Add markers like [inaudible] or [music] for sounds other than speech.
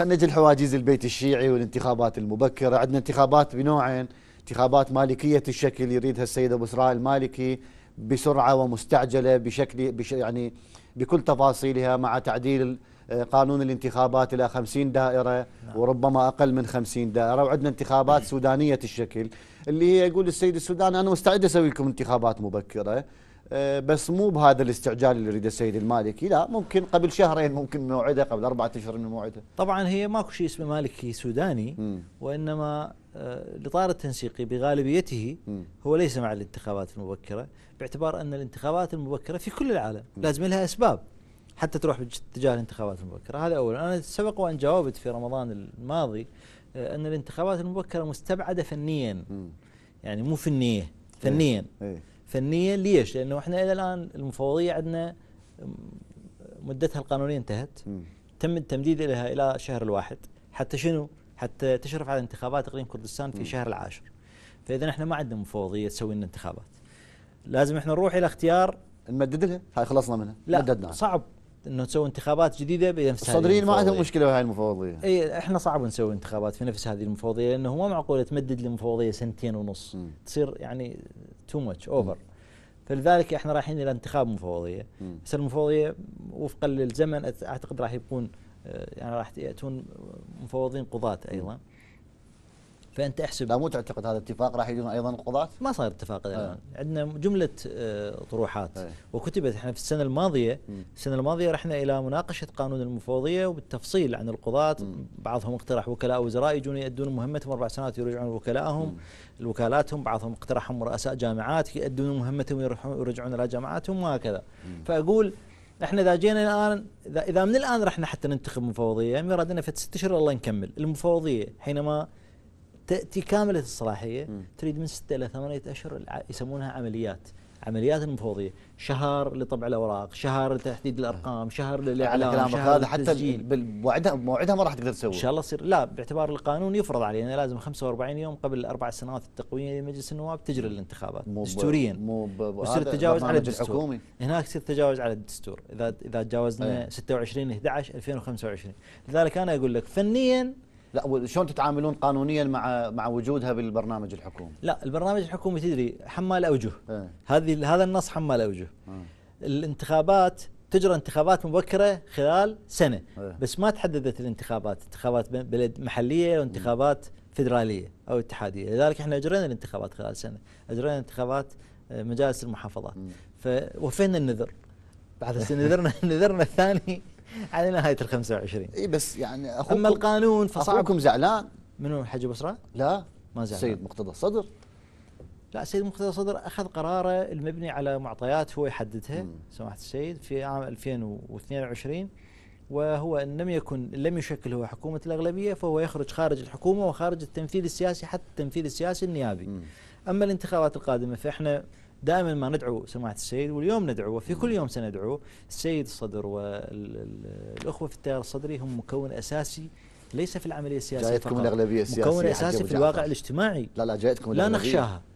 خلينا نجي لحواجز البيت الشيعي والانتخابات المبكره، عندنا انتخابات بنوعين، انتخابات مالكيه الشكل يريدها السيد ابو اسراء المالكي بسرعه ومستعجله بشكل بش يعني بكل تفاصيلها مع تعديل آه، قانون الانتخابات إلى 50 دائرة نعم. وربما أقل من 50 دائرة وعندنا انتخابات نعم. سودانية الشكل اللي هي يقول السيد السوداني أنا مستعد أسوي لكم انتخابات مبكرة آه، بس مو بهذا الاستعجال اللي يريده السيد المالكي لا ممكن قبل شهرين ممكن موعده قبل أربعة أشهر من موعده طبعا هي ماكو شيء اسمه مالكي سوداني م. وإنما آه، الإطار التنسيقي بغالبيته م. هو ليس مع الانتخابات المبكرة باعتبار أن الانتخابات المبكرة في كل العالم م. لازم لها أسباب حتى تروح باتجاه الانتخابات المبكرة هذا أولا أنا سبق وأن جاوبت في رمضان الماضي آه، أن الانتخابات المبكرة مستبعدة فنيا م. يعني مو فنية إيه، فنيا إيه. إيه. فنيه ليش؟ لانه احنا الى الان المفوضيه عندنا مدتها القانونيه انتهت تم التمديد لها الى شهر الواحد حتى شنو؟ حتى تشرف على انتخابات اقليم كردستان في شهر العاشر. فاذا احنا ما عندنا مفوضيه تسوي لنا انتخابات. لازم احنا نروح الى اختيار نمدد لها، هاي خلصنا منها، لا مددنا. صعب انه تسوي انتخابات جديده بنفس الصدرين ما عندهم مشكله بهاي المفوضيه اي احنا صعب نسوي انتخابات في نفس هذه المفوضيه لانه ما معقول تمدد لي مفوضيه سنتين ونص م. تصير يعني تو ماتش اوفر فلذلك احنا رايحين الى انتخاب مفوضيه بس المفوضيه وفقا للزمن اعتقد راح يكون آه، يعني راح ياتون مفوضين قضاة ايضا فانت احسب لا مو تعتقد هذا اتفاق راح يجون ايضا القضاة؟ ما صار اتفاق الان آه. عندنا جمله آه، طروحات آه. وكتبت احنا في السنه الماضيه م. السنه الماضيه رحنا الى مناقشه قانون المفوضيه وبالتفصيل عن القضاة م. بعضهم اقترح وكلاء وزراء يجون يؤدون مهمتهم اربع سنوات يرجعون وكلائهم وكالاتهم بعضهم اقترحهم رؤساء جامعات يؤدون مهمتهم يرجعون الى جامعاتهم وهكذا فاقول احنا اذا جينا الان اذا من الان رحنا حتى ننتخب مفوضيه يعني رادنا في ست اشهر الله نكمل المفوضيه حينما تأتي كاملة الصلاحية تريد من ستة إلى ثمانية أشهر يسمونها عمليات عمليات المفوضية شهر لطبع الأوراق شهر لتحديد الأرقام آه. شهر للإعلام شهر هذا حتى بوعدها موعدها ما راح تقدر تسوي إن شاء الله تصير لا باعتبار القانون يفرض علينا لازم 45 يوم قبل أربع سنوات التقويمية لمجلس النواب تجري الانتخابات مو دستوريا مو يصير تجاوز على الدستور الحكومي. هناك يصير تجاوز على الدستور إذا إذا تجاوزنا 26 11 2025 لذلك أنا أقول لك فنيا لا شلون تتعاملون قانونيا مع مع وجودها بالبرنامج الحكومي؟ لا البرنامج الحكومي تدري حمال اوجه إيه. هذه هذا النص حمال اوجه آه. الانتخابات تجرى انتخابات مبكره خلال سنه إيه. بس ما تحددت الانتخابات انتخابات بلد محليه وانتخابات فدراليه او اتحاديه لذلك احنا اجرينا الانتخابات خلال سنه اجرينا انتخابات آه، مجالس المحافظات فوفينا النذر بعد [laughs] نذرنا نذرنا الثاني [laughs] على نهايه ال 25 اي بس يعني اخوكم اما القانون فصعب اخوكم زعلان منو حج بصره؟ لا ما زعلان سيد مقتضى الصدر لا سيد مقتضى الصدر اخذ قراره المبني على معطيات هو يحددها سماحه السيد في عام 2022 وهو ان لم يكن لم يشكل هو حكومه الاغلبيه فهو يخرج خارج الحكومه وخارج التنفيذ السياسي حتى التنفيذ السياسي النيابي. م. اما الانتخابات القادمه فاحنا دائما ما ندعو سماحة السيد واليوم ندعو وفي كل يوم سندعو السيد الصدر والأخوة في التيار الصدري هم مكون أساسي ليس في العملية السياسية جايتكم فقط. الأغلبية السياسية مكون أساسي في الواقع الاجتماعي لا لا جايتكم لا نخشاها